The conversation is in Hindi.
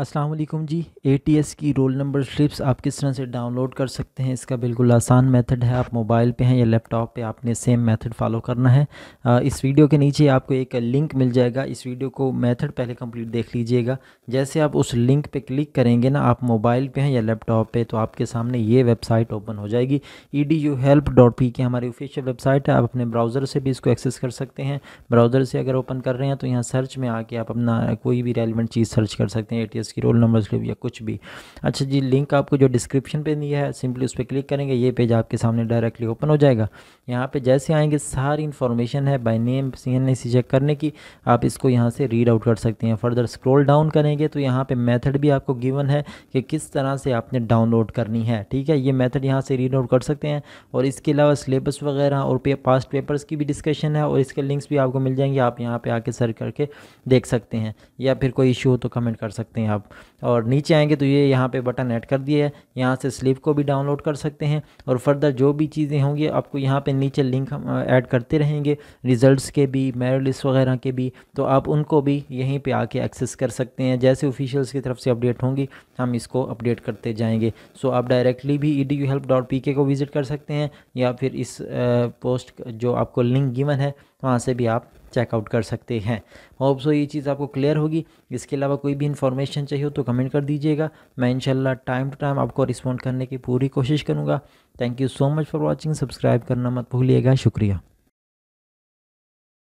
अस्सलाम वालेकुम जी एटीएस की रोल नंबर स्लिप्स आप किस तरह से डाउनलोड कर सकते हैं इसका बिल्कुल आसान मेथड है आप मोबाइल पे हैं या लैपटॉप पे आपने सेम मेथड फॉलो करना है इस वीडियो के नीचे आपको एक लिंक मिल जाएगा इस वीडियो को मेथड पहले कंप्लीट देख लीजिएगा जैसे आप उस लिंक पे क्लिक करेंगे ना आप मोबाइल पर हैं या लैपटॉप पर तो आपके सामने ये वेबसाइट ओपन हो जाएगी E D U help dot P K हमारी ऑफिशियल वेबसाइट है आप अपने ब्राउज़र से भी इसको एक्सेस कर सकते हैं ब्राउज़र से अगर ओपन कर रहे हैं तो यहाँ सर्च में आके आप अपना कोई भी रेलिवेंट चीज़ सर्च कर सकते हैं ए टीचर्स की रोल नंबर स्लिप या कुछ भी अच्छा जी लिंक आपको जो डिस्क्रिप्शन पे दिया है सिंपली उस पर क्लिक करेंगे ये पेज आपके सामने डायरेक्टली ओपन हो जाएगा यहाँ पे जैसे आएंगे सारी इन्फॉर्मेशन है by name C N C check करने की आप इसको यहाँ से रीड आउट कर सकते हैं फर्दर स्क्रोल डाउन करेंगे तो यहाँ पर मैथड भी आपको गिवन है कि किस तरह से आपने डाउनलोड करनी है ठीक है ये मैथड यहाँ से रीड आउट कर सकते हैं और इसके अलावा सिलेबस वगैरह और पास्ट पेपर्स की भी डिस्कशन है और इसके लिंक्स भी आपको मिल जाएंगे आप यहाँ पर आके सर्च करके देख सकते हैं या फिर कोई इशू हो तो कमेंट कर सकते हैं आप आप और नीचे आएंगे तो ये यहाँ पे बटन ऐड कर दिया है यहाँ से स्लिप को भी डाउनलोड कर सकते हैं और फर्दर जो भी चीज़ें होंगी आपको यहाँ पे नीचे लिंक ऐड करते रहेंगे रिज़ल्ट्स के भी मेरिट लिस्ट वगैरह के भी तो आप उनको भी यहीं पे आके एक्सेस कर सकते हैं जैसे ऑफिशियल्स की तरफ से अपडेट होंगी हम इसको अपडेट करते जाएंगे सो आप डायरेक्टली भी E D help dot P K को विज़िट कर सकते हैं या फिर इस पोस्ट जो आपको लिंक गिवन है वहाँ से भी आप चेकआउट कर सकते हैं होप सो ये चीज़ आपको क्लियर होगी इसके अलावा कोई भी इन्फॉर्मेशन चाहिए हो तो कमेंट कर दीजिएगा मैं इंशाल्लाह टाइम टू टाइम आपको रिस्पॉन्ड करने की पूरी कोशिश करूँगा thank you so much for watching subscribe करना मत भूलिएगा शुक्रिया